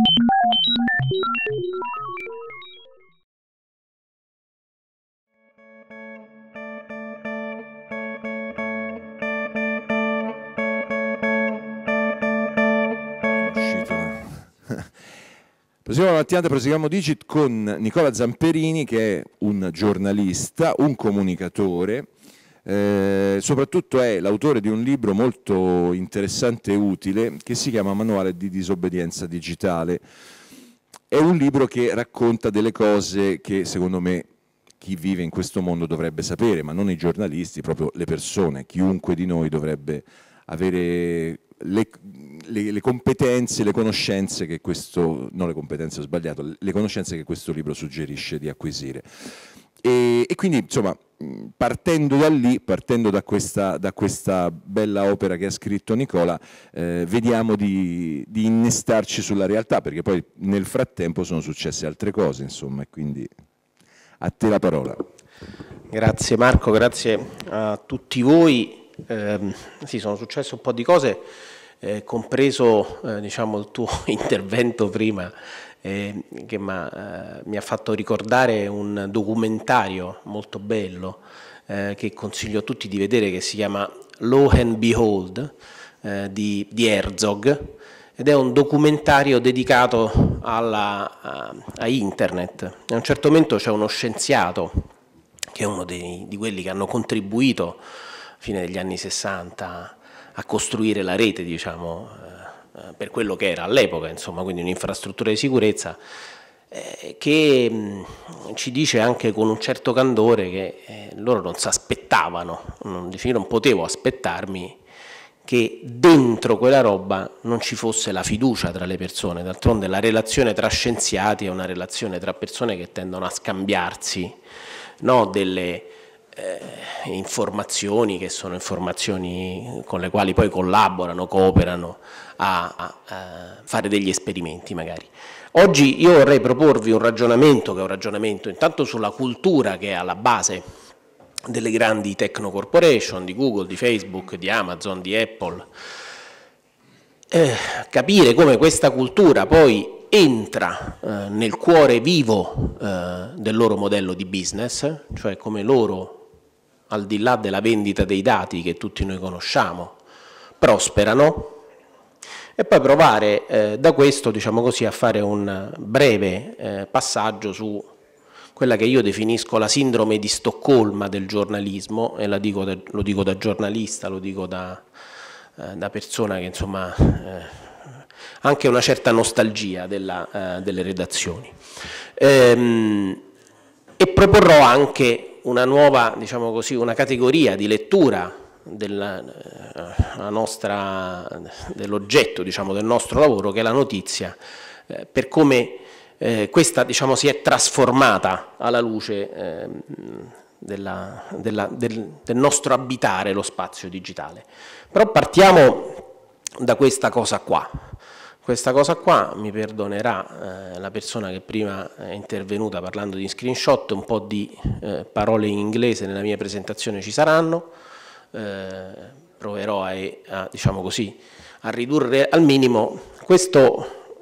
Proseguiamo mattinata, proseguiamo Digit con Nicola Zamperini che è un giornalista, un comunicatore eh, soprattutto è l'autore di un libro molto interessante e utile che si chiama Manuale di disobbedienza digitale. È un libro che racconta delle cose che secondo me chi vive in questo mondo dovrebbe sapere, ma non i giornalisti, proprio le persone, chiunque di noi dovrebbe avere le, le, le competenze, le conoscenze che questo, non le competenze ho sbagliato, le conoscenze che questo libro suggerisce di acquisire. E, e quindi, insomma, mm, partendo da lì, partendo da questa, da questa, bella opera che ha scritto Nicola, eh, vediamo di, di, innestarci sulla realtà, perché poi nel frattempo sono successe altre cose, insomma, quindi a te la parola. Grazie Marco, grazie a tutti voi. Eh, sì, sono successe un po' di cose, eh, compreso eh, diciamo, il tuo intervento prima eh, che eh, mi ha fatto ricordare un documentario molto bello eh, che consiglio a tutti di vedere che si chiama Lo and Behold eh, di, di, Herzog ed è un documentario dedicato alla, a, eh, a, internet. A un certo momento c'è uno scienziato che è uno dei, di quelli che hanno contribuito a fine degli anni 60 a costruire la rete diciamo, eh, per quello che era all'epoca, insomma, quindi un'infrastruttura di sicurezza eh, che ci dice anche con un certo candore che eh, loro non si aspettavano, non, io non potevo aspettarmi che dentro quella roba non ci fosse la fiducia tra le persone, d'altronde la relazione tra scienziati è una relazione tra persone che tendono a scambiarsi no, delle, eh, informazioni che sono informazioni con le quali poi collaborano, cooperano a, a, a fare degli esperimenti magari. Oggi io vorrei proporvi un ragionamento che è un ragionamento intanto sulla cultura che è alla base delle grandi techno corporation, di Google, di Facebook, di Amazon, di Apple, eh, capire come questa cultura poi entra eh, nel cuore vivo eh, del loro modello di business, cioè come loro al di là della vendita dei dati che tutti noi conosciamo, prosperano e poi provare eh, da questo diciamo così, a fare un breve eh, passaggio su quella che io definisco la sindrome di Stoccolma del giornalismo e dico da, lo dico da giornalista, lo dico da, eh, da persona che insomma ha eh, anche una certa nostalgia della, eh, delle redazioni. Ehm, e proporrò anche una nuova diciamo così, una categoria di lettura eh, dell'oggetto diciamo, del nostro lavoro che è la notizia, eh, per come eh, questa diciamo, si è trasformata alla luce eh, della, della, del, del, nostro abitare lo spazio digitale. Però partiamo da questa cosa qua. Questa cosa qua mi perdonerà eh, la persona che prima è intervenuta parlando di screenshot, un po' di eh, parole in inglese nella mia presentazione ci saranno, eh, proverò a, a, diciamo così, a, ridurre al minimo. Questa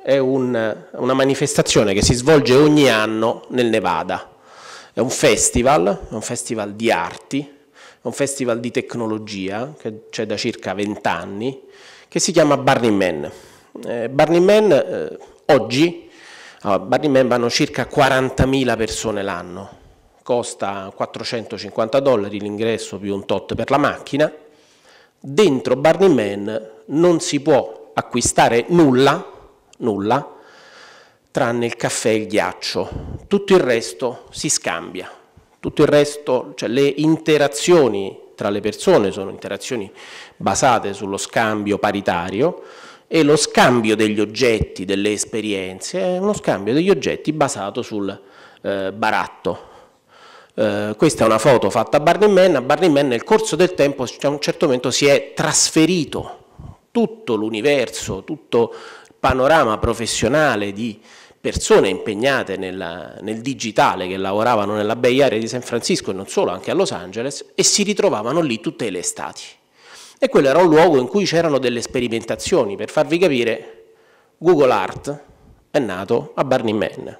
è un, una manifestazione che si svolge ogni anno nel Nevada, è un festival, è un festival di arti, è un festival di tecnologia che c'è da circa 20 anni, che si chiama Burning Man eh, Burning Man eh, oggi, a Burning Man vanno circa 40.000 persone l'anno, costa 450 dollari l'ingresso più un tot per la macchina, dentro Burning Man non si può acquistare nulla, nulla, tranne il caffè e il ghiaccio, tutto il resto si scambia, tutto il resto, cioè le interazioni tra le persone sono interazioni basate sullo scambio paritario, e lo scambio degli oggetti, delle esperienze, è uno scambio degli oggetti basato sul eh, baratto. Eh, questa è una foto fatta a Burning Man, a Burning Man nel corso del tempo a un certo momento si è trasferito tutto l'universo, tutto il panorama professionale di persone impegnate nella, nel digitale che lavoravano nella Bay Area di San Francisco e non solo, anche a Los Angeles e si ritrovavano lì tutte le estati e quello era un luogo in cui c'erano delle sperimentazioni, per farvi capire, Google Art è nato a Burning Man.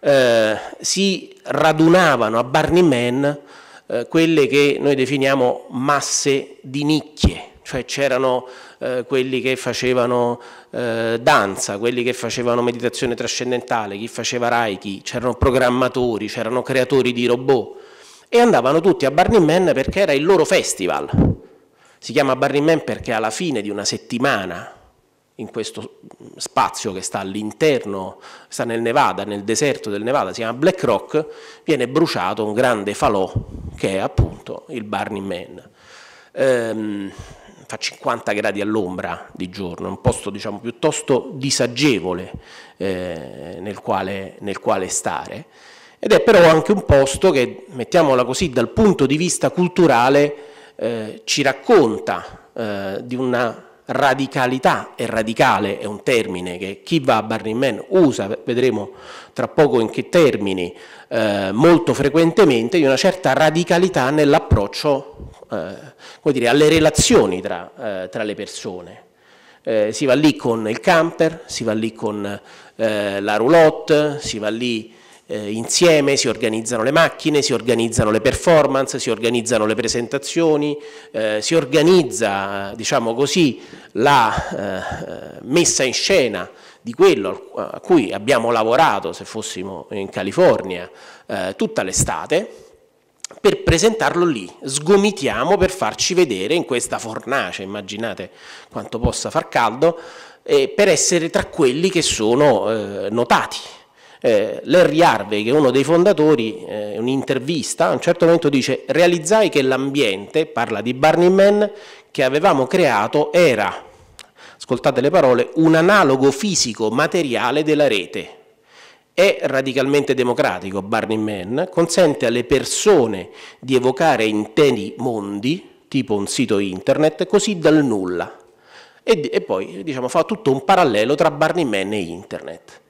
Eh, si radunavano a Burning Man eh, quelle che noi definiamo masse di nicchie, cioè c'erano eh, quelli che facevano eh, danza, quelli che facevano meditazione trascendentale, chi faceva Reiki, c'erano programmatori, c'erano creatori di robot e andavano tutti a Burning Man perché era il loro festival si chiama Burning Man perché alla fine di una settimana in questo spazio che sta all'interno, sta nel Nevada, nel deserto del Nevada, si chiama Black Rock, viene bruciato un grande falò che è appunto il Burning Man. Ehm, fa 50 gradi all'ombra di giorno, un posto diciamo piuttosto disagevole eh, nel, quale, nel quale stare ed è però anche un posto che, mettiamola così, dal punto di vista culturale eh, ci racconta eh, di una radicalità, e radicale è un termine che chi va a Burning Man usa, vedremo tra poco in che termini, eh, molto frequentemente, di una certa radicalità nell'approccio eh, alle relazioni tra, eh, tra le persone. si va lì con il camper, si va lì con la roulotte, si va lì eh, insieme, si organizzano le macchine, si organizzano le performance, si organizzano le presentazioni, eh, si organizza diciamo così, la eh, messa in scena di quello a cui abbiamo lavorato se fossimo in California eh, tutta l'estate per presentarlo lì, sgomitiamo per farci vedere in questa fornace, immaginate quanto possa far caldo, e eh, per essere tra quelli che sono eh, notati eh, Larry Harvey, che è uno dei fondatori, eh, un'intervista, a un certo momento dice realizzai che l'ambiente, parla di Barney Man, che avevamo creato era, ascoltate le parole, un analogo fisico materiale della rete. È radicalmente democratico Barney Man, consente alle persone di evocare interi mondi, tipo un sito internet, così dal nulla. E, e poi diciamo, fa tutto un parallelo tra Barney Man e internet.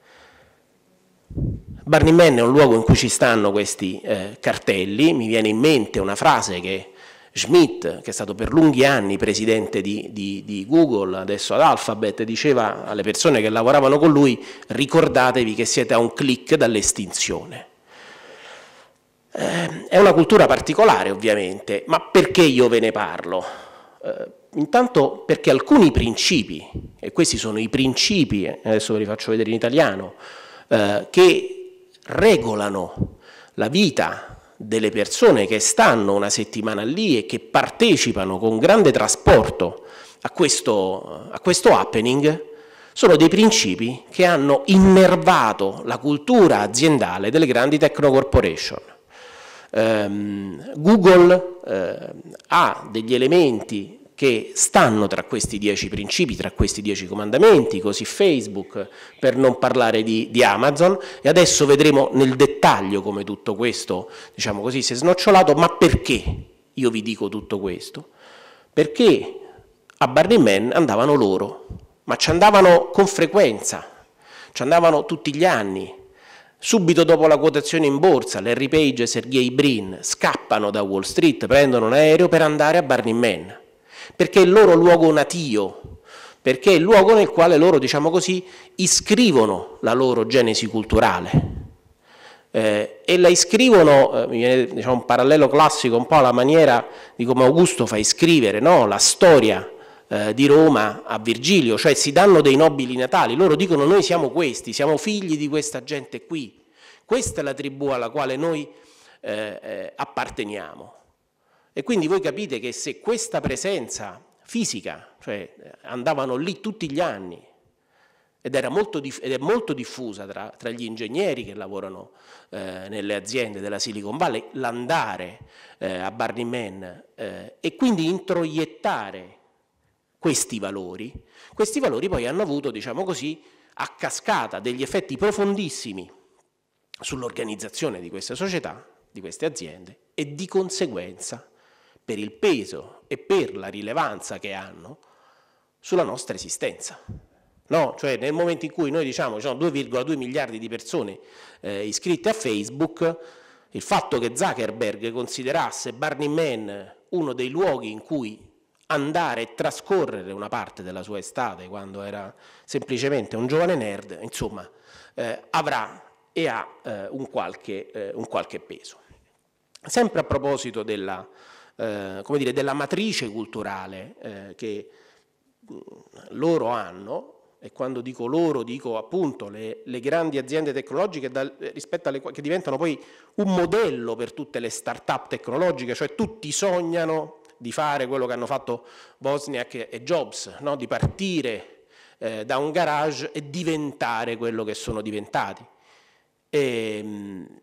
Barney Man è un luogo in cui ci stanno questi eh, cartelli, mi viene in mente una frase che Schmidt, che è stato per lunghi anni presidente di, di, di, Google, adesso ad Alphabet, diceva alle persone che lavoravano con lui ricordatevi che siete a un clic dall'estinzione. Eh, è una cultura particolare ovviamente, ma perché io ve ne parlo? Eh, intanto perché alcuni principi, e questi sono i principi, eh, adesso ve li faccio vedere in italiano, eh, che regolano la vita delle persone che stanno una settimana lì e che partecipano con grande trasporto a questo, a questo happening, sono dei principi che hanno innervato la cultura aziendale delle grandi technocorporation. Ehm, Google eh, ha degli elementi che stanno tra questi dieci principi, tra questi dieci comandamenti, così Facebook, per non parlare di, di Amazon, e adesso vedremo nel dettaglio come tutto questo, diciamo così, si è snocciolato, ma perché io vi dico tutto questo? Perché a Barney Man andavano loro, ma ci andavano con frequenza, ci andavano tutti gli anni, Subito dopo la quotazione in borsa, Larry Page e Sergei Brin scappano da Wall Street, prendono un aereo per andare a Burning Man perché è il loro luogo natio, perché è il luogo nel quale loro, diciamo così, iscrivono la loro genesi culturale. Eh, e la iscrivono, eh, mi viene diciamo, un parallelo classico un po' alla maniera di come Augusto fa iscrivere no? la storia eh, di Roma a Virgilio, cioè si danno dei nobili natali, loro dicono noi siamo questi, siamo figli di questa gente qui, questa è la tribù alla quale noi eh, eh, apparteniamo. E quindi voi capite che se questa presenza fisica, cioè andavano lì tutti gli anni, ed, molto, ed è molto diffusa tra, tra, gli ingegneri che lavorano eh, nelle aziende della Silicon Valley, l'andare eh, a Barney Man eh, e quindi introiettare questi valori, questi valori poi hanno avuto, diciamo così, a cascata degli effetti profondissimi sull'organizzazione di queste società, di queste aziende e di conseguenza per il peso e per la rilevanza che hanno sulla nostra esistenza. No? Cioè nel momento in cui noi diciamo ci sono 2,2 miliardi di persone eh, iscritte a Facebook, il fatto che Zuckerberg considerasse Barney Man uno dei luoghi in cui andare e trascorrere una parte della sua estate quando era semplicemente un giovane nerd, insomma, eh, avrà e ha eh, un, qualche, eh, un, qualche, peso. Sempre a proposito della eh, come dire, della matrice culturale eh, che mm, loro hanno, e quando dico loro dico appunto le, le grandi aziende tecnologiche dal, eh, rispetto alle quali che diventano poi un modello per tutte le start-up tecnologiche, cioè tutti sognano di fare quello che hanno fatto Bosniak e Jobs, no? di partire eh, da un garage e diventare quello che sono diventati. E, ehm,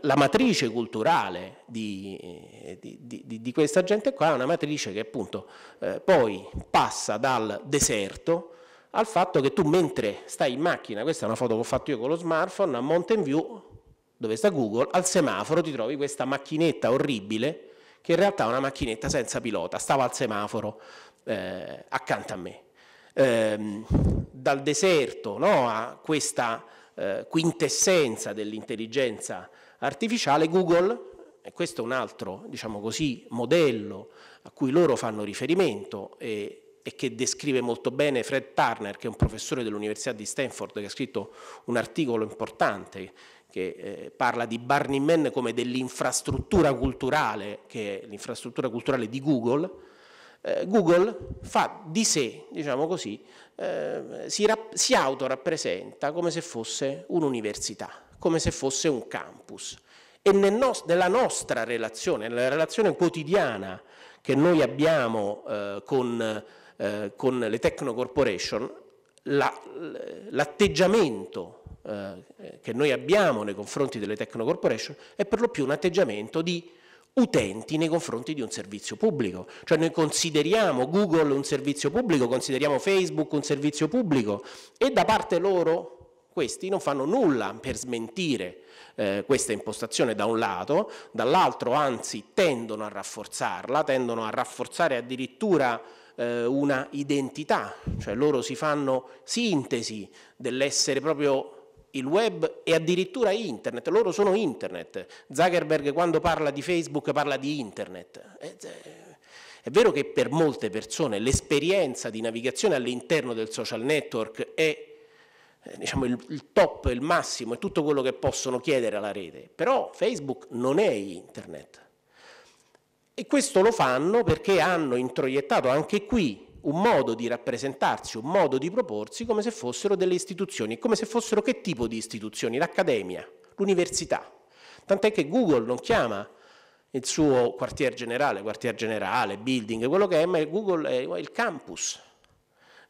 la matrice culturale eh, di, di, di, di, questa gente qua è una matrice che appunto eh, poi passa dal deserto al fatto che tu mentre stai in macchina, questa è una foto che ho fatto io con lo smartphone, a Mountain View, dove sta Google, al semaforo ti trovi questa macchinetta orribile che in realtà è una macchinetta senza pilota, stava al semaforo eh, accanto a me. Eh, dal deserto no, a questa eh, quintessenza dell'intelligenza artificiale, Google, e questo è un altro diciamo così, modello a cui loro fanno riferimento e, e, che descrive molto bene Fred Turner, che è un professore dell'Università di Stanford, che ha scritto un articolo importante che eh, parla di Burning Man come dell'infrastruttura culturale, che è l'infrastruttura culturale di Google, eh, Google fa di sé, diciamo così, eh, si, si autorappresenta come se fosse un'università come se fosse un campus. E nel no nella nostra relazione, nella relazione quotidiana che noi abbiamo eh, con, eh, con, le Techno Corporation, l'atteggiamento la, eh, che noi abbiamo nei confronti delle Techno Corporation è per lo più un atteggiamento di utenti nei confronti di un servizio pubblico. Cioè noi consideriamo Google un servizio pubblico, consideriamo Facebook un servizio pubblico e da parte loro questi non fanno nulla per smentire eh, questa impostazione da un lato, dall'altro anzi tendono a rafforzarla, tendono a rafforzare addirittura eh, una identità, cioè loro si fanno sintesi dell'essere proprio il web e addirittura internet, loro sono internet. Zuckerberg quando parla di Facebook parla di internet. Eh, è vero che per molte persone l'esperienza di navigazione all'interno del social network è eh, diciamo, il, il, top, il massimo e tutto quello che possono chiedere alla rete, però Facebook non è internet. E questo lo fanno perché hanno introiettato anche qui un modo di rappresentarsi, un modo di proporsi come se fossero delle istituzioni, come se fossero che tipo di istituzioni? L'accademia, l'università. Tant'è che Google non chiama il suo quartier generale, quartier generale, building, quello che è, ma Google è il campus,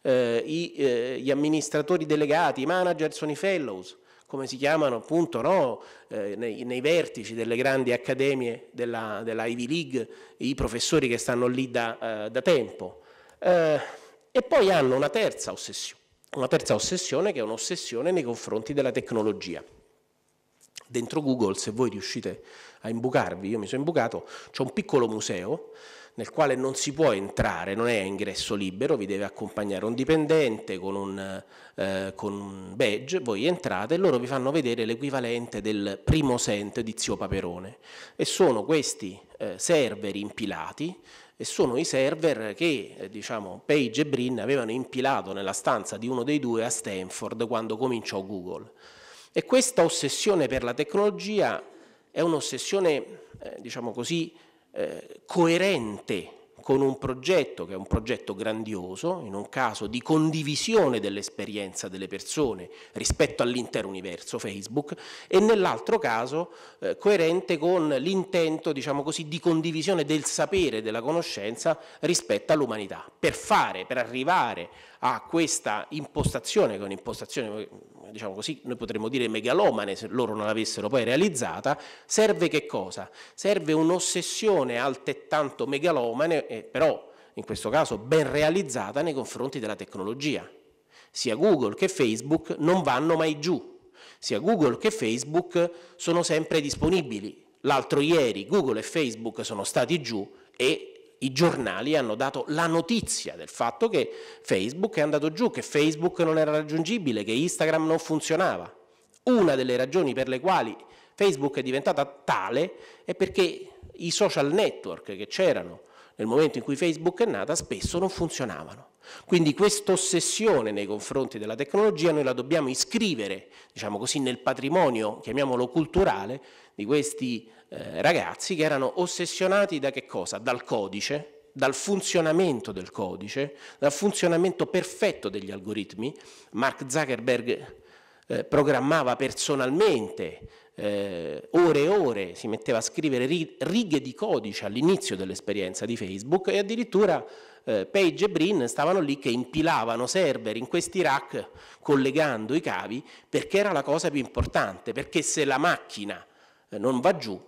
eh, i, eh, gli amministratori delegati, i manager sono i fellows, come si chiamano appunto no? eh, nei, nei, vertici delle grandi accademie della, della, Ivy League, i professori che stanno lì da, eh, da tempo. Eh, e poi hanno una terza ossessione, una terza ossessione che è un'ossessione nei confronti della tecnologia. Dentro Google, se voi riuscite a imbucarvi, io mi sono imbucato, c'è un piccolo museo nel quale non si può entrare, non è a ingresso libero, vi deve accompagnare un dipendente con un, eh, con un badge, voi entrate e loro vi fanno vedere l'equivalente del primo sent di Zio Paperone e sono questi eh, server impilati e sono i server che eh, diciamo, Page e Brin avevano impilato nella stanza di uno dei due a Stanford quando cominciò Google. E questa ossessione per la tecnologia è un'ossessione, eh, diciamo così, eh, coerente con un progetto che è un progetto grandioso, in un caso di condivisione dell'esperienza delle persone rispetto all'intero universo Facebook, e nell'altro caso eh, coerente con l'intento, diciamo così, di condivisione del sapere, e della conoscenza rispetto all'umanità. Per fare, per arrivare a questa impostazione, che è un'impostazione diciamo così, noi potremmo dire megalomane se loro non l'avessero poi realizzata, serve che cosa? Serve un'ossessione altrettanto megalomane, eh, però in questo caso ben realizzata nei confronti della tecnologia. Sia Google che Facebook non vanno mai giù, sia Google che Facebook sono sempre disponibili. L'altro ieri Google e Facebook sono stati giù e i giornali hanno dato la notizia del fatto che Facebook è andato giù, che Facebook non era raggiungibile, che Instagram non funzionava. Una delle ragioni per le quali Facebook è diventata tale è perché i social network che c'erano nel momento in cui Facebook è nata, spesso non funzionavano. Quindi questa ossessione nei confronti della tecnologia noi la dobbiamo iscrivere, diciamo così, nel patrimonio, chiamiamolo culturale, di questi eh, ragazzi che erano ossessionati da che cosa? Dal codice, dal funzionamento del codice, dal funzionamento perfetto degli algoritmi. Mark Zuckerberg eh, programmava personalmente eh, ore e ore si metteva a scrivere ri righe di codice all'inizio dell'esperienza di Facebook e addirittura eh, Page e Brin stavano lì che impilavano server in questi rack collegando i cavi perché era la cosa più importante, perché se la macchina eh, non va giù,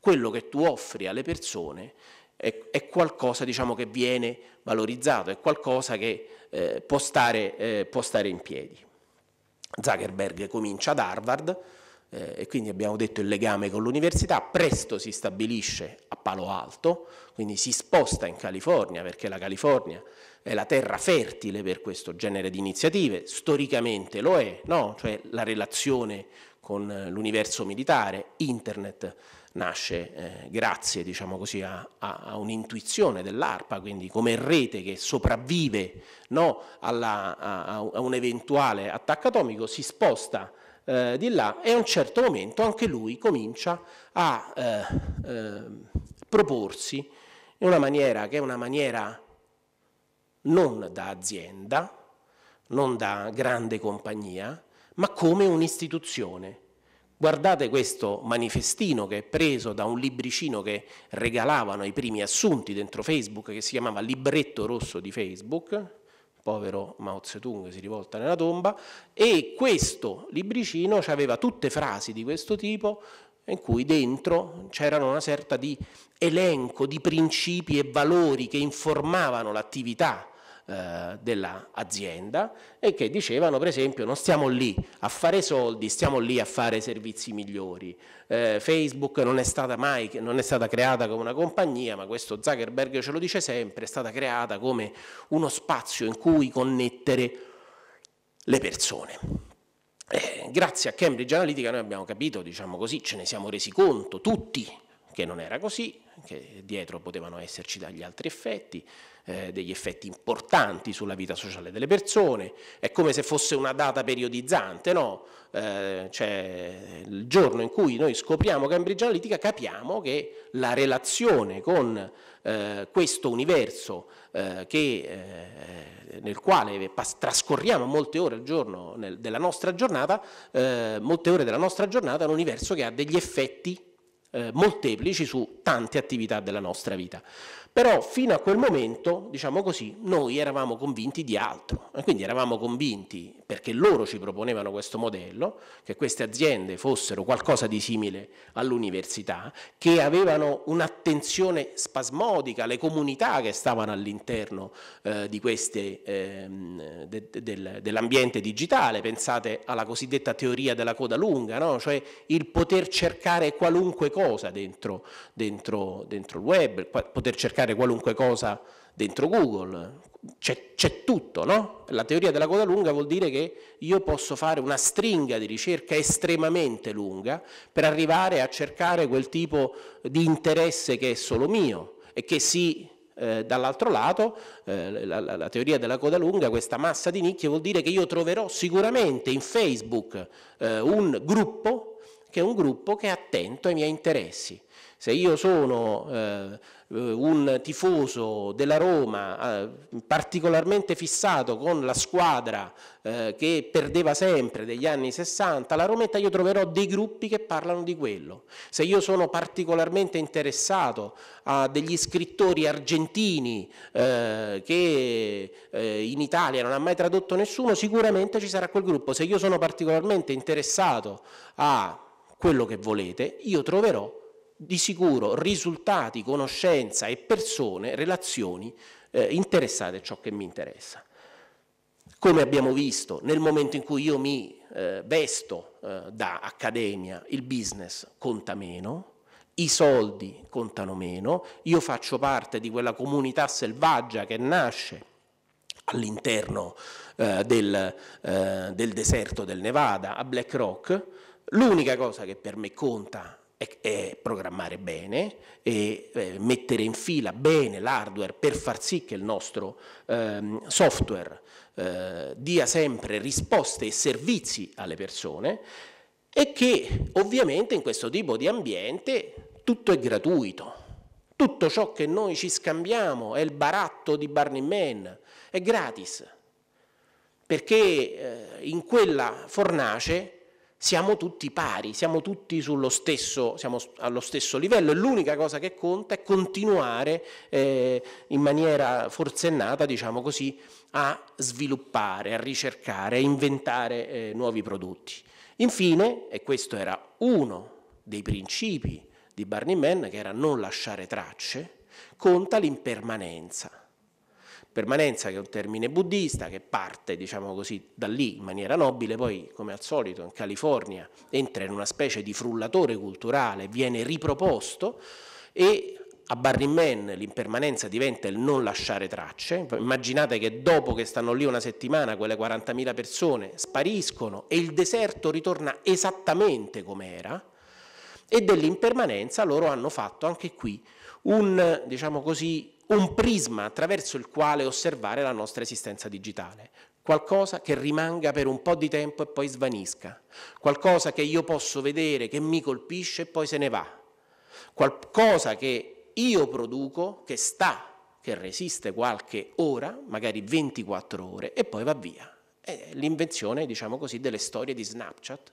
quello che tu offri alle persone è, qualcosa diciamo, che viene valorizzato, è qualcosa che eh, può, stare, eh, può, stare, in piedi. Zuckerberg comincia ad Harvard, eh, e quindi abbiamo detto il legame con l'università, presto si stabilisce a Palo Alto, quindi si sposta in California perché la California è la terra fertile per questo genere di iniziative, storicamente lo è, no? cioè la relazione con eh, l'universo militare, internet nasce eh, grazie diciamo così, a, a, a un'intuizione dell'ARPA, quindi come rete che sopravvive no, alla, a, a un eventuale attacco atomico, si sposta eh, di là e a un certo momento anche lui comincia a eh, eh, proporsi in una maniera che è una maniera non da azienda, non da grande compagnia, ma come un'istituzione. Guardate questo manifestino che è preso da un libricino che regalavano i primi assunti dentro Facebook, che si chiamava Libretto Rosso di Facebook, povero Mao Zedong si rivolta nella tomba, e questo libricino aveva tutte frasi di questo tipo in cui dentro c'erano una sorta di elenco di principi e valori che informavano l'attività eh, dell'azienda e che dicevano per esempio non stiamo lì a fare soldi, stiamo lì a fare servizi migliori. Eh, Facebook non è stata mai non è stata creata come una compagnia, ma questo Zuckerberg ce lo dice sempre, è stata creata come uno spazio in cui connettere le persone. Eh, grazie a Cambridge Analytica noi abbiamo capito, diciamo così, ce ne siamo resi conto tutti che non era così, che dietro potevano esserci dagli altri effetti, eh, degli effetti importanti sulla vita sociale delle persone, è come se fosse una data periodizzante, no? eh, cioè, il giorno in cui noi scopriamo Cambridge Analytica capiamo che la relazione con eh, questo universo eh, che, eh, nel quale trascorriamo molte ore al giorno nel, della nostra giornata, eh, molte ore della nostra giornata è un universo che ha degli effetti eh, molteplici su tante attività della nostra vita. Però fino a quel momento, diciamo così, noi eravamo convinti di altro. E quindi eravamo convinti, perché loro ci proponevano questo modello, che queste aziende fossero qualcosa di simile all'università, che avevano un'attenzione spasmodica alle comunità che stavano all'interno eh, eh, de, de, dell'ambiente digitale. Pensate alla cosiddetta teoria della coda lunga, no? cioè il poter cercare qualunque cosa dentro, dentro, dentro il web, poter cercare cercare qualunque cosa dentro Google, c'è, tutto, no? La teoria della coda lunga vuol dire che io posso fare una stringa di ricerca estremamente lunga per arrivare a cercare quel tipo di interesse che è solo mio e che si eh, dall'altro lato, eh, la, la, la, teoria della coda lunga, questa massa di nicchie vuol dire che io troverò sicuramente in Facebook eh, un gruppo che è un gruppo che è attento ai miei interessi. Se io sono eh, un tifoso della Roma eh, particolarmente fissato con la squadra eh, che perdeva sempre degli anni 60, la Rometta io troverò dei gruppi che parlano di quello. Se io sono particolarmente interessato a degli scrittori argentini eh, che eh, in Italia non ha mai tradotto nessuno, sicuramente ci sarà quel gruppo. Se io sono particolarmente interessato a quello che volete, io troverò di sicuro risultati, conoscenza e persone, relazioni eh, interessate a ciò che mi interessa. Come abbiamo visto, nel momento in cui io mi eh, vesto eh, da accademia, il business conta meno, i soldi contano meno, io faccio parte di quella comunità selvaggia che nasce all'interno eh, del, eh, del deserto del Nevada, a Black Rock, L'unica cosa che per me conta è programmare bene e eh, mettere in fila bene l'hardware per far sì che il nostro ehm, software eh, dia sempre risposte e servizi alle persone e che ovviamente in questo tipo di ambiente tutto è gratuito. Tutto ciò che noi ci scambiamo è il baratto di Burning Man, è gratis, perché eh, in quella fornace siamo tutti pari, siamo tutti stesso, siamo allo stesso livello e l'unica cosa che conta è continuare eh, in maniera forsennata, diciamo così, a sviluppare, a ricercare, a inventare eh, nuovi prodotti. Infine, e questo era uno dei principi di Barney Mann, che era non lasciare tracce, conta l'impermanenza. Permanenza che è un termine buddista che parte diciamo così, da lì in maniera nobile, poi come al solito in California entra in una specie di frullatore culturale, viene riproposto e a Barry Man l'impermanenza diventa il non lasciare tracce, immaginate che dopo che stanno lì una settimana quelle 40.000 persone spariscono e il deserto ritorna esattamente come era e dell'impermanenza loro hanno fatto anche qui un, diciamo così, un prisma attraverso il quale osservare la nostra esistenza digitale, qualcosa che rimanga per un po' di tempo e poi svanisca, qualcosa che io posso vedere, che mi colpisce e poi se ne va, qualcosa che io produco, che sta, che resiste qualche ora, magari 24 ore, e poi va via. È l'invenzione, diciamo così, delle storie di Snapchat,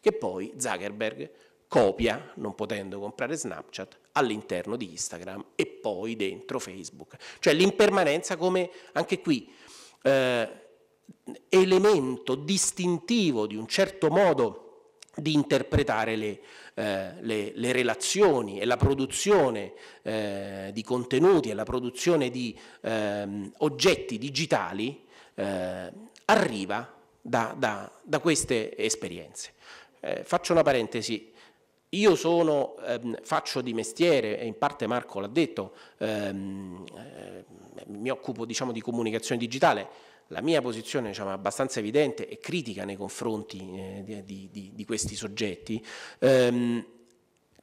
che poi Zuckerberg copia, non potendo comprare Snapchat, all'interno di Instagram e poi dentro Facebook. Cioè l'impermanenza come anche qui eh, elemento distintivo di un certo modo di interpretare le, eh, le, le relazioni e la produzione eh, di contenuti e la produzione di ehm, oggetti digitali eh, arriva da, da, da queste esperienze. Eh, faccio una parentesi, io sono, ehm, faccio di mestiere, e in parte Marco l'ha detto, ehm, eh, mi occupo diciamo, di comunicazione digitale, la mia posizione diciamo, è abbastanza evidente e critica nei confronti eh, di, di, di, questi soggetti, ehm,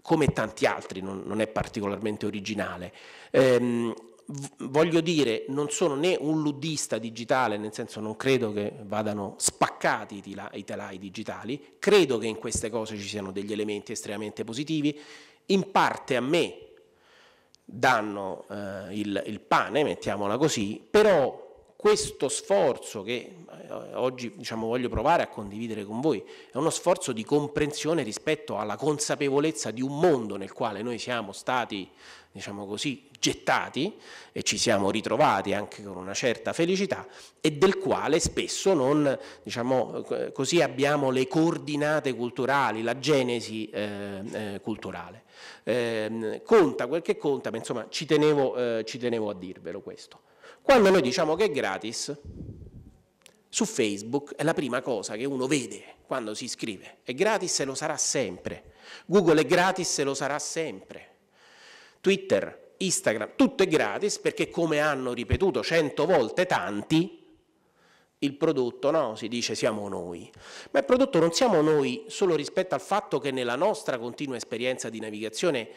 come tanti altri, non, non è particolarmente originale. Ehm, voglio dire, non sono né un luddista digitale, nel senso non credo che vadano spaccati i telai digitali, credo che in queste cose ci siano degli elementi estremamente positivi, in parte a me danno eh, il, il pane, mettiamola così, però questo sforzo che eh, oggi diciamo, voglio provare a condividere con voi è uno sforzo di comprensione rispetto alla consapevolezza di un mondo nel quale noi siamo stati diciamo così, gettati e ci siamo ritrovati anche con una certa felicità e del quale spesso non diciamo, eh, così abbiamo le coordinate culturali, la genesi eh, eh, culturale. Eh, conta quel che conta, ma insomma ci tenevo, eh, ci tenevo a dirvelo questo. Quando noi diciamo che è gratis, su Facebook è la prima cosa che uno vede quando si iscrive. È gratis e lo sarà sempre. Google è gratis e lo sarà sempre. Twitter, Instagram, tutto è gratis perché come hanno ripetuto cento volte tanti, il prodotto no, si dice siamo noi, ma il prodotto non siamo noi solo rispetto al fatto che nella nostra continua esperienza di navigazione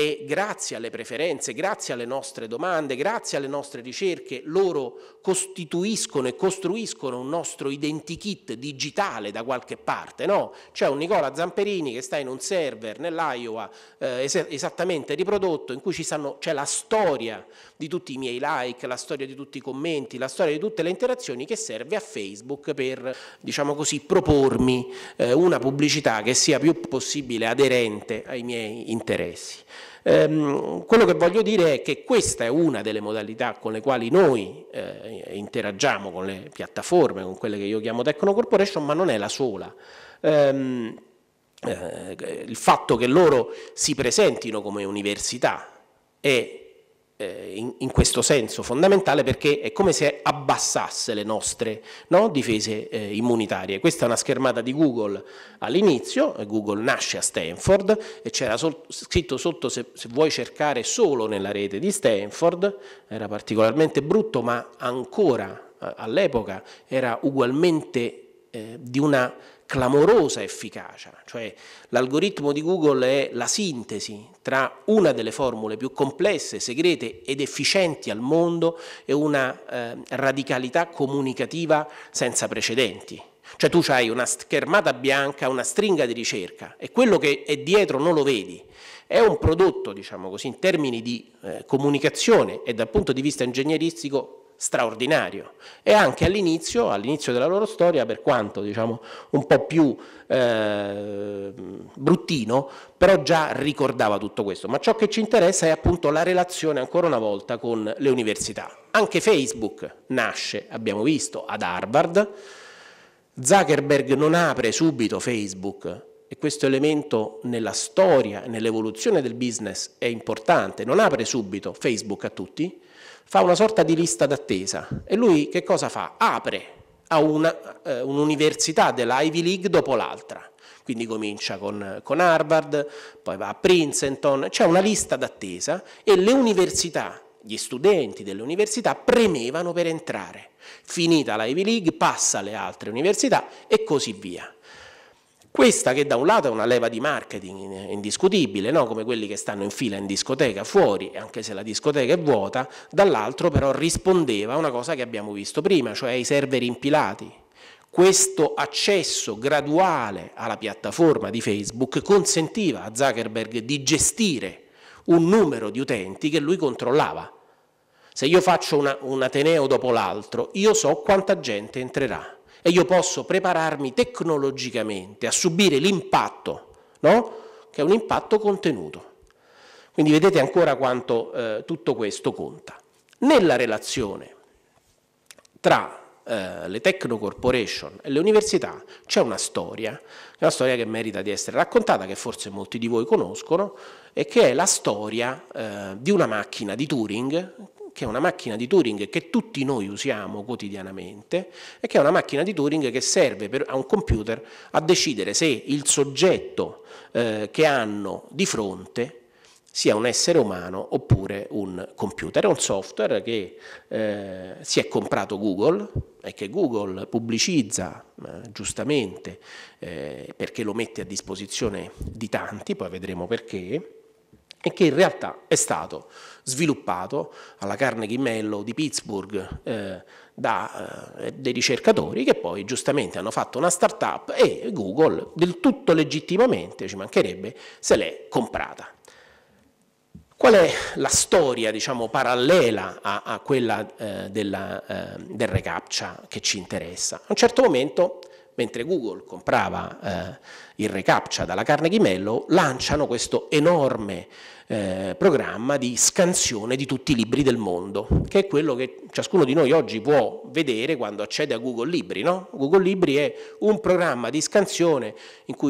e grazie alle preferenze, grazie alle nostre domande, grazie alle nostre ricerche, loro costituiscono e costruiscono un nostro identikit digitale da qualche parte. No? C'è un Nicola Zamperini che sta in un server nell'Iowa eh, esattamente riprodotto in cui c'è la storia di tutti i miei like, la storia di tutti i commenti, la storia di tutte le interazioni che serve a Facebook per, diciamo così, propormi eh, una pubblicità che sia più possibile aderente ai miei interessi. Ehm, quello che voglio dire è che questa è una delle modalità con le quali noi eh, interagiamo con le piattaforme, con quelle che io chiamo Tecno Corporation, ma non è la sola. Ehm, eh, il fatto che loro si presentino come università e eh, in, in, questo senso fondamentale perché è come se abbassasse le nostre no, difese eh, immunitarie. Questa è una schermata di Google all'inizio, eh, Google nasce a Stanford e c'era sol scritto sotto se, se vuoi cercare solo nella rete di Stanford, era particolarmente brutto ma ancora eh, all'epoca era ugualmente eh, di una clamorosa efficacia, cioè l'algoritmo di Google è la sintesi tra una delle formule più complesse, segrete ed efficienti al mondo e una eh, radicalità comunicativa senza precedenti. Cioè tu hai una schermata bianca, una stringa di ricerca e quello che è dietro non lo vedi. È un prodotto, diciamo così, in termini di eh, comunicazione e dal punto di vista ingegneristico straordinario e anche all'inizio, all'inizio della loro storia, per quanto diciamo un po' più eh, bruttino, però già ricordava tutto questo. Ma ciò che ci interessa è appunto la relazione ancora una volta con le università. Anche Facebook nasce, abbiamo visto, ad Harvard. Zuckerberg non apre subito Facebook e questo elemento nella storia, nell'evoluzione del business è importante, non apre subito Facebook a tutti, fa una sorta di lista d'attesa e lui che cosa fa? Apre a un'università eh, un'università dell'Ivy League dopo l'altra, quindi comincia con, con Harvard, poi va a Princeton, c'è una lista d'attesa e le università gli studenti delle università premevano per entrare. Finita la Ivy League, passa alle altre università e così via. Questa che da un lato è una leva di marketing indiscutibile, no? come quelli che stanno in fila in discoteca fuori, anche se la discoteca è vuota, dall'altro però rispondeva a una cosa che abbiamo visto prima, cioè ai server impilati. Questo accesso graduale alla piattaforma di Facebook consentiva a Zuckerberg di gestire un numero di utenti che lui controllava. Se io faccio una, un Ateneo dopo l'altro, io so quanta gente entrerà e io posso prepararmi tecnologicamente a subire l'impatto, no? che è un impatto contenuto. Quindi vedete ancora quanto eh, tutto questo conta. Nella relazione tra eh, le Techno Corporation e le università c'è una storia, una storia che merita di essere raccontata, che forse molti di voi conoscono, e che è la storia eh, di una macchina di Turing che è una macchina di Turing che tutti noi usiamo quotidianamente e che è una macchina di Turing che serve per, a un computer a decidere se il soggetto eh, che hanno di fronte sia un essere umano oppure un computer. È un software che eh, si è comprato Google e che Google pubblicizza eh, giustamente eh, perché lo mette a disposizione di tanti, poi vedremo perché e che in realtà è stato sviluppato alla Carnegie Mellon di Pittsburgh eh, da eh, dei ricercatori che poi giustamente hanno fatto una startup e Google del tutto legittimamente, ci mancherebbe, se l'è comprata. Qual è la storia diciamo, parallela a, a quella eh, della, eh, del recaptcha che ci interessa? A un certo momento, mentre Google comprava eh, il Recaptcha dalla Carnegie Mello lanciano questo enorme eh, programma di scansione di tutti i libri del mondo, che è quello che ciascuno di noi oggi può vedere quando accede a Google Libri. No? Google Libri è un programma di scansione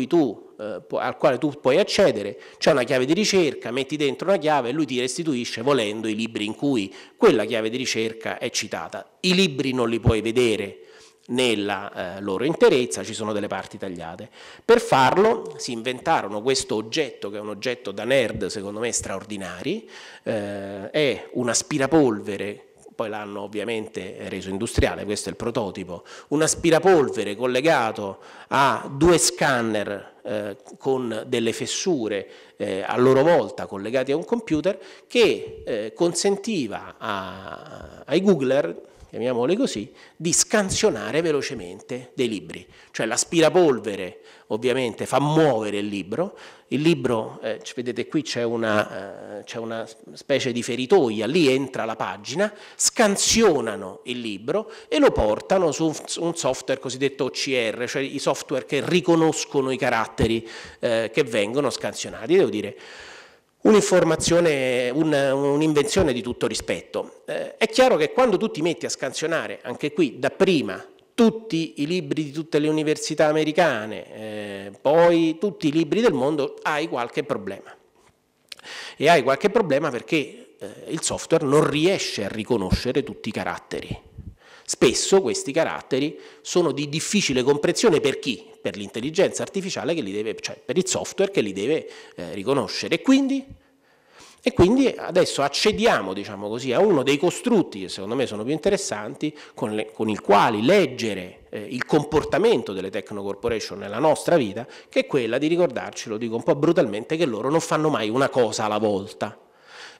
tu, eh, al quale tu puoi accedere, c'è una chiave di ricerca, metti dentro una chiave e lui ti restituisce volendo i libri in cui quella chiave di ricerca è citata. I libri non li puoi vedere, nella eh, loro interezza, ci sono delle parti tagliate. Per farlo si inventarono questo oggetto, che è un oggetto da nerd secondo me straordinari, eh, è un aspirapolvere poi l'hanno ovviamente reso industriale, questo è il prototipo, un aspirapolvere collegato a due scanner eh, con delle fessure eh, a loro volta collegati a un computer che eh, consentiva a, ai Googler chiamiamole così, di scansionare velocemente dei libri. Cioè l'aspirapolvere ovviamente fa muovere il libro, il libro, eh, vedete qui c'è una, eh, una, specie di feritoia, lì entra la pagina, scansionano il libro e lo portano su un software cosiddetto OCR, cioè i software che riconoscono i caratteri eh, che vengono scansionati. Devo dire, Un'informazione, un'invenzione di tutto rispetto. Eh, è chiaro che quando tu ti metti a scansionare, anche qui, da prima, tutti i libri di tutte le università americane, eh, poi tutti i libri del mondo, hai qualche problema. E hai qualche problema perché eh, il software non riesce a riconoscere tutti i caratteri. Spesso questi caratteri sono di difficile comprensione per chi? Per l'intelligenza artificiale che li deve, cioè per il software che li deve eh, riconoscere. E quindi, e quindi adesso accediamo, diciamo così, a uno dei costrutti che secondo me sono più interessanti, con, le, con il quale leggere eh, il comportamento delle technocorporation nella nostra vita, che è quella di ricordarci, lo dico un po' brutalmente, che loro non fanno mai una cosa alla volta.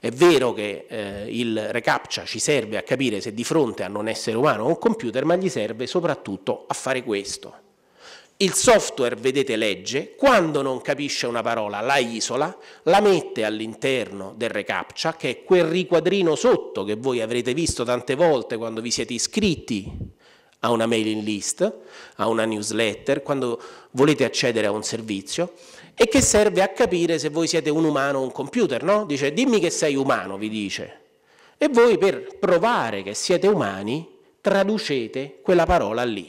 È vero che eh, il recaptcha ci serve a capire se di fronte a non essere umano o un computer, ma gli serve soprattutto a fare questo. Il software, vedete, legge, quando non capisce una parola la isola, la mette all'interno del recaptcha, che è quel riquadrino sotto che voi avrete visto tante volte quando vi siete iscritti a una mailing list, a una newsletter, quando volete accedere a un servizio, e che serve a capire se voi siete un umano o un computer, no? Dice dimmi che sei umano, vi dice. E voi per provare che siete umani traducete quella parola lì.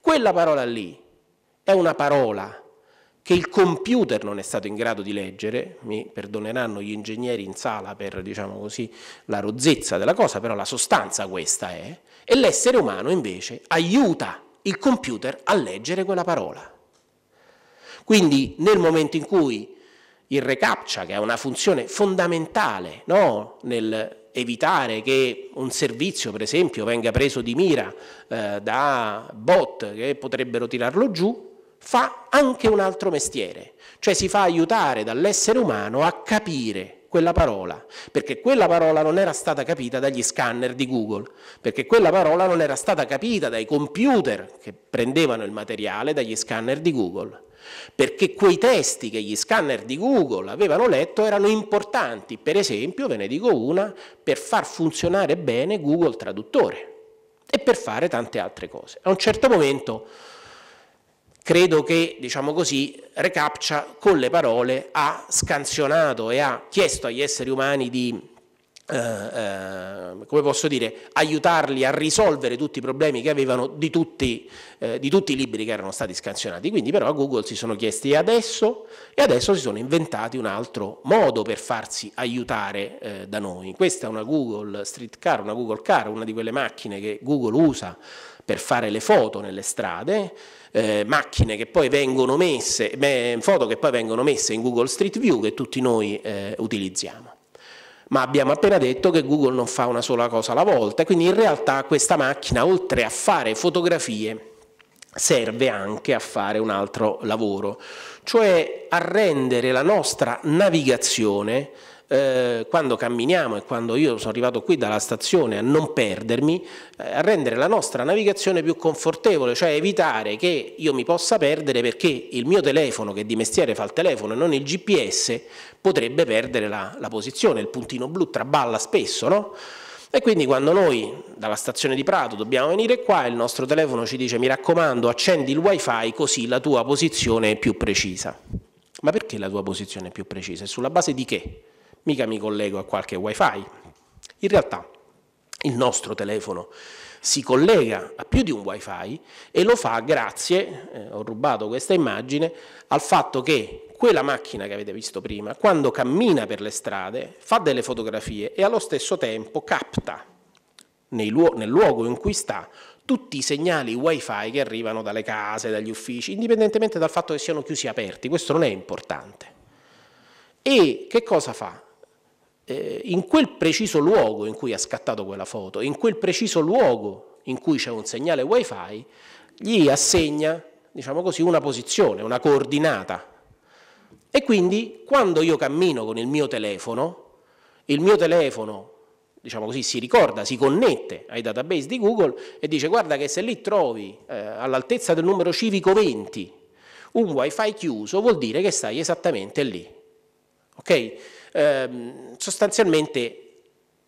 Quella parola lì è una parola che il computer non è stato in grado di leggere, mi perdoneranno gli ingegneri in sala per, diciamo così, la rozzezza della cosa, però la sostanza questa è, e l'essere umano invece aiuta il computer a leggere quella parola. Quindi nel momento in cui il recaptcha, che ha una funzione fondamentale no? nel evitare che un servizio, per esempio, venga preso di mira eh, da bot che potrebbero tirarlo giù, fa anche un altro mestiere, cioè si fa aiutare dall'essere umano a capire quella parola, perché quella parola non era stata capita dagli scanner di Google, perché quella parola non era stata capita dai computer che prendevano il materiale dagli scanner di Google perché quei testi che gli scanner di Google avevano letto erano importanti, per esempio, ve ne dico una, per far funzionare bene Google Traduttore e per fare tante altre cose. A un certo momento credo che, diciamo così, Recaptcha con le parole ha scansionato e ha chiesto agli esseri umani di eh, eh, come posso dire, aiutarli a risolvere tutti i problemi che avevano di tutti, eh, di tutti, i libri che erano stati scansionati. Quindi però a Google si sono chiesti adesso e adesso si sono inventati un altro modo per farsi aiutare eh, da noi. Questa è una Google Street Car, una Google Car, una di quelle macchine che Google usa per fare le foto nelle strade, eh, macchine che poi vengono messe, beh, foto che poi vengono messe in Google Street View che tutti noi eh, utilizziamo ma abbiamo appena detto che Google non fa una sola cosa alla volta, quindi in realtà questa macchina oltre a fare fotografie serve anche a fare un altro lavoro, cioè a rendere la nostra navigazione eh, quando camminiamo e quando io sono arrivato qui dalla stazione a non perdermi, eh, a rendere la nostra navigazione più confortevole, cioè evitare che io mi possa perdere perché il mio telefono, che di mestiere fa il telefono e non il GPS, potrebbe perdere la, la posizione, il puntino blu traballa spesso, no? E quindi quando noi dalla stazione di Prato dobbiamo venire qua, il nostro telefono ci dice mi raccomando accendi il wifi così la tua posizione è più precisa. Ma perché la tua posizione è più precisa? E sulla base di che? mica mi collego a qualche wifi. In realtà il nostro telefono si collega a più di un wifi e lo fa grazie, eh, ho rubato questa immagine, al fatto che quella macchina che avete visto prima, quando cammina per le strade, fa delle fotografie e allo stesso tempo capta luo nel luogo in cui sta tutti i segnali wifi che arrivano dalle case, dagli uffici, indipendentemente dal fatto che siano chiusi e aperti, questo non è importante. E che cosa fa? Eh, in quel preciso luogo in cui ha scattato quella foto, in quel preciso luogo in cui c'è un segnale wifi, gli assegna, diciamo così, una posizione, una coordinata. E quindi quando io cammino con il mio telefono, il mio telefono, diciamo così, si ricorda, si connette ai database di Google e dice guarda che se lì trovi eh, all'altezza del numero civico 20 un wifi chiuso vuol dire che stai esattamente lì. Okay? ehm, sostanzialmente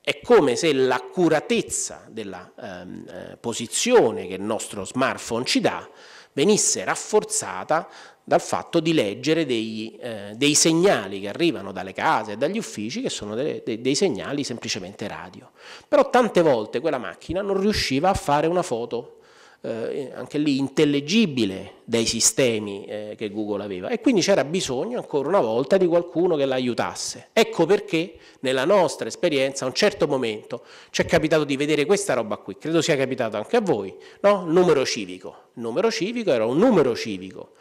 è come se l'accuratezza della ehm, eh, posizione che il nostro smartphone ci dà venisse rafforzata dal fatto di leggere dei, eh, dei segnali che arrivano dalle case e dagli uffici che sono dei, dei, dei segnali semplicemente radio. Però tante volte quella macchina non riusciva a fare una foto eh, anche lì intellegibile dei sistemi eh, che Google aveva e quindi c'era bisogno ancora una volta di qualcuno che l'aiutasse. Ecco perché nella nostra esperienza a un certo momento ci è capitato di vedere questa roba qui, credo sia capitato anche a voi, no? numero civico. Il numero civico era un numero civico,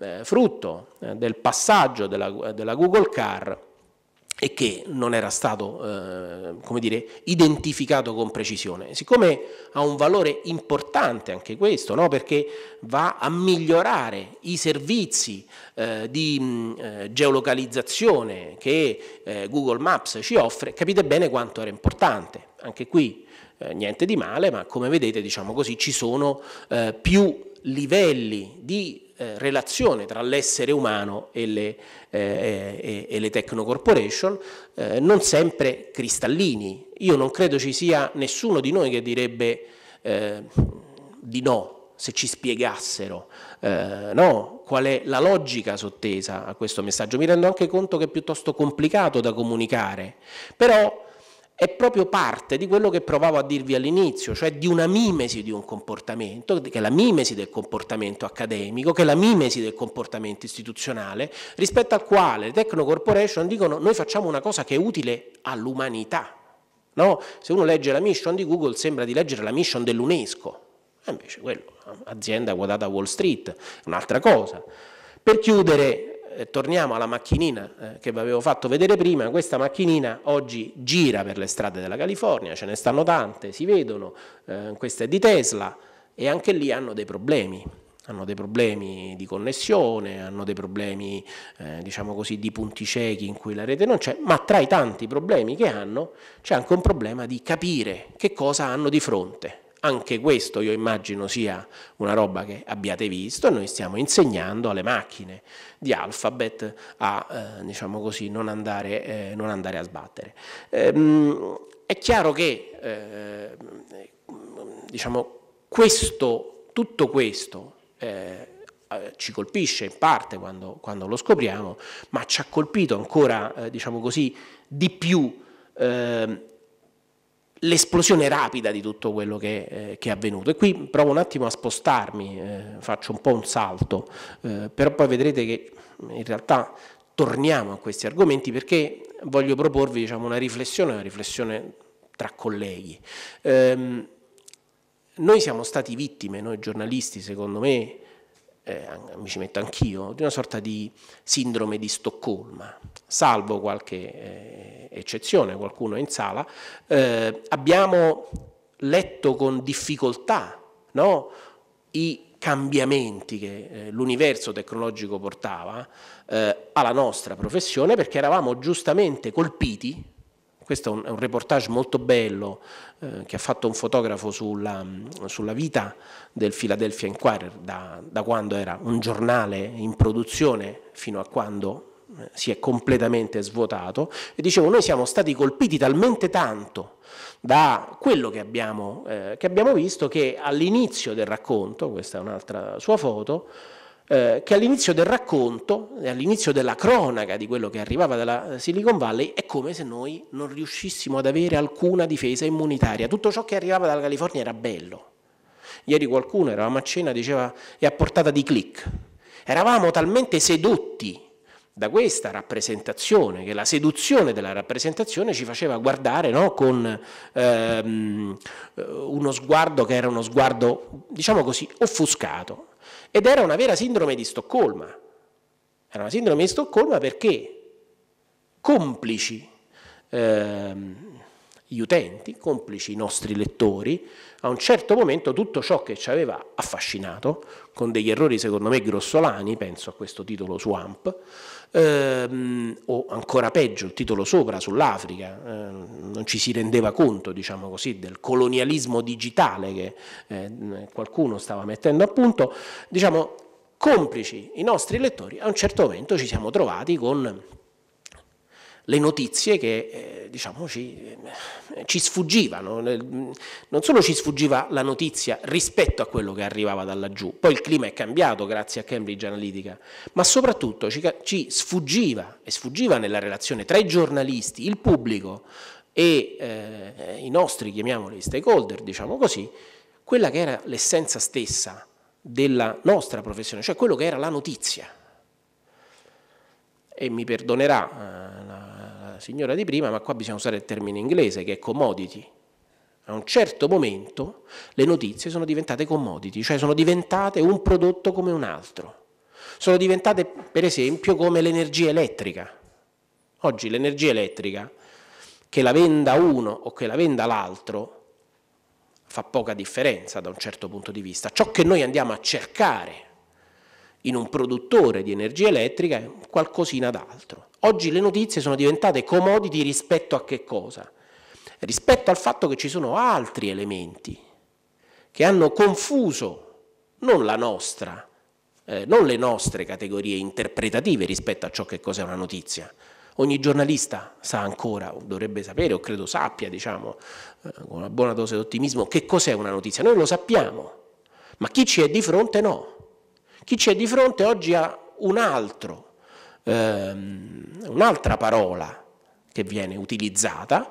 eh, frutto eh, del passaggio della, della Google Car e che non era stato eh, dire, identificato con precisione. Siccome ha un valore importante anche questo, no? perché va a migliorare i servizi eh, di mh, mm, eh, geolocalizzazione che eh, Google Maps ci offre, capite bene quanto era importante. Anche qui eh, niente di male, ma come vedete diciamo così, ci sono eh, più livelli di eh, relazione tra l'essere umano e le, eh, e, e technocorporation eh, non sempre cristallini. Io non credo ci sia nessuno di noi che direbbe eh, di no se ci spiegassero eh, no, qual è la logica sottesa a questo messaggio. Mi rendo anche conto che è piuttosto complicato da comunicare, però è proprio parte di quello che provavo a dirvi all'inizio, cioè di una mimesi di un comportamento, che è la mimesi del comportamento accademico, che è la mimesi del comportamento istituzionale, rispetto al quale le Techno dicono noi facciamo una cosa che è utile all'umanità. No? Se uno legge la mission di Google sembra di leggere la mission dell'UNESCO, e invece quello, azienda quotata a Wall Street, un'altra cosa. Per chiudere, eh, torniamo alla macchinina eh, che vi avevo fatto vedere prima, questa macchinina oggi gira per le strade della California, ce ne stanno tante, si vedono, eh, questa è di Tesla e anche lì hanno dei problemi, hanno dei problemi di connessione, hanno dei problemi eh, diciamo così, di punti ciechi in cui la rete non c'è, ma tra i tanti problemi che hanno c'è anche un problema di capire che cosa hanno di fronte anche questo io immagino sia una roba che abbiate visto e noi stiamo insegnando alle macchine di Alphabet a, eh, diciamo così, non andare, eh, non andare a sbattere. Ehm, è chiaro che, eh, diciamo, questo, tutto questo eh, eh, ci colpisce in parte quando, quando, lo scopriamo, ma ci ha colpito ancora, eh, diciamo così, di più eh, l'esplosione rapida di tutto quello che, eh, che, è avvenuto. E qui provo un attimo a spostarmi, eh, faccio un po' un salto, eh, però poi vedrete che in realtà torniamo a questi argomenti perché voglio proporvi diciamo, una riflessione, una riflessione tra colleghi. Ehm, noi siamo stati vittime, noi giornalisti, secondo me, eh, mi ci metto anch'io, di una sorta di sindrome di Stoccolma, salvo qualche eh, eccezione, qualcuno è in sala, eh, abbiamo letto con difficoltà no? i cambiamenti che eh, l'universo tecnologico portava eh, alla nostra professione perché eravamo giustamente colpiti questo è un, è un reportage molto bello eh, che ha fatto un fotografo sulla, sulla vita del Philadelphia Inquirer da, da quando era un giornale in produzione fino a quando eh, si è completamente svuotato e dicevo noi siamo stati colpiti talmente tanto da quello che abbiamo, eh, che abbiamo visto che all'inizio del racconto, questa è un'altra sua foto, eh, che all'inizio del racconto, eh, all'inizio della cronaca di quello che arrivava dalla Silicon Valley, è come se noi non riuscissimo ad avere alcuna difesa immunitaria. Tutto ciò che arrivava dalla California era bello. Ieri qualcuno, eravamo a cena, diceva è a portata di click. Eravamo talmente sedotti da questa rappresentazione, che la seduzione della rappresentazione ci faceva guardare no, con ehm, eh, uno sguardo che era uno sguardo, diciamo così, offuscato. Ed era una vera sindrome di Stoccolma. Era una sindrome di Stoccolma perché complici ehm, gli utenti, complici i nostri lettori, a un certo momento tutto ciò che ci aveva affascinato, con degli errori secondo me grossolani, penso a questo titolo Swamp, ehm, o ancora peggio il titolo sopra sull'Africa, eh, non ci si rendeva conto diciamo così, del colonialismo digitale che eh, qualcuno stava mettendo a punto, diciamo complici i nostri lettori a un certo momento ci siamo trovati con le notizie che eh, diciamo, ci, ci, sfuggivano, non solo ci sfuggiva la notizia rispetto a quello che arrivava da laggiù, poi il clima è cambiato grazie a Cambridge Analytica, ma soprattutto ci, ci sfuggiva e sfuggiva nella relazione tra i giornalisti, il pubblico e eh, i nostri, chiamiamoli stakeholder, diciamo così, quella che era l'essenza stessa della nostra professione, cioè quello che era la notizia. E mi perdonerà eh, signora di prima, ma qua bisogna usare il termine inglese che è commodity. A un certo momento le notizie sono diventate commodity, cioè sono diventate un prodotto come un altro. Sono diventate per esempio come l'energia elettrica. Oggi l'energia elettrica, che la venda uno o che la venda l'altro, fa poca differenza da un certo punto di vista. Ciò che noi andiamo a cercare in un produttore di energia elettrica e qualcosina d'altro. Oggi le notizie sono diventate comodity rispetto a che cosa? Rispetto al fatto che ci sono altri elementi che hanno confuso non la nostra, eh, non le nostre categorie interpretative rispetto a ciò che cos'è una notizia. Ogni giornalista sa ancora, o dovrebbe sapere, o credo sappia, diciamo, eh, con una buona dose di ottimismo, che cos'è una notizia. Noi lo sappiamo, ma chi ci è di fronte no. Chi c'è di fronte oggi ha un altro, ehm, un'altra parola che viene utilizzata,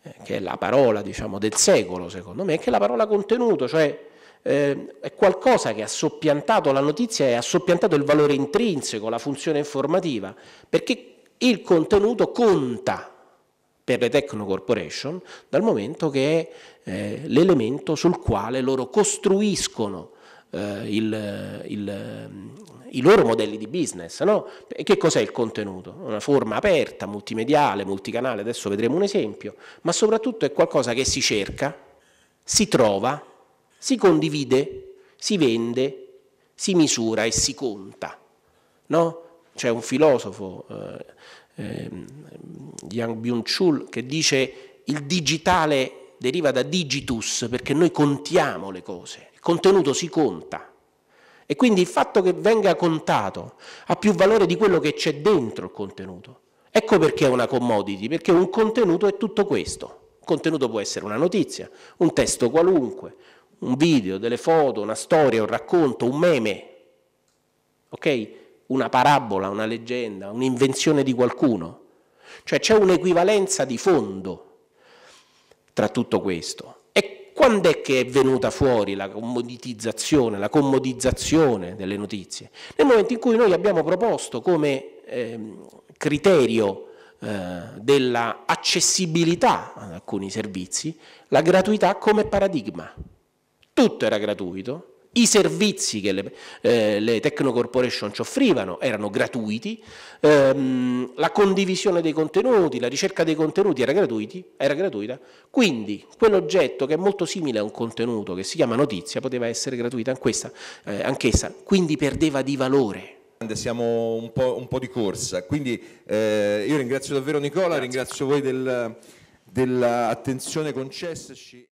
eh, che è la parola diciamo, del secolo secondo me, che è la parola contenuto, cioè eh, è qualcosa che ha soppiantato la notizia e ha soppiantato il valore intrinseco, la funzione informativa, perché il contenuto conta per le Techno Corporation dal momento che è eh, l'elemento sul quale loro costruiscono eh, il, il, i loro modelli di business. No? E che cos'è il contenuto? Una forma aperta, multimediale, multicanale, adesso vedremo un esempio, ma soprattutto è qualcosa che si cerca, si trova, si condivide, si vende, si misura e si conta. No? C'è un filosofo, eh, eh, Yang Byung-chul, che dice il digitale deriva da digitus perché noi contiamo le cose contenuto si conta. E quindi il fatto che venga contato ha più valore di quello che c'è dentro il contenuto. Ecco perché è una commodity, perché un contenuto è tutto questo. Un contenuto può essere una notizia, un testo qualunque, un video, delle foto, una storia, un racconto, un meme, ok? Una parabola, una leggenda, un'invenzione di qualcuno. Cioè c'è un'equivalenza di fondo tra tutto questo. Quando è che è venuta fuori la commoditizzazione, la commodizzazione delle notizie? Nel momento in cui noi abbiamo proposto come ehm, criterio eh, della accessibilità ad alcuni servizi la gratuità come paradigma. Tutto era gratuito, i servizi che le, eh, le technocorporation ci offrivano erano gratuiti, ehm, la condivisione dei contenuti, la ricerca dei contenuti era, gratuiti, era gratuita, quindi quell'oggetto che è molto simile a un contenuto che si chiama notizia poteva essere gratuita anch'essa, eh, anch'essa quindi perdeva di valore siamo un po', un po', di corsa, quindi eh, io ringrazio davvero Nicola, Grazie. ringrazio voi del, dell'attenzione concessaci.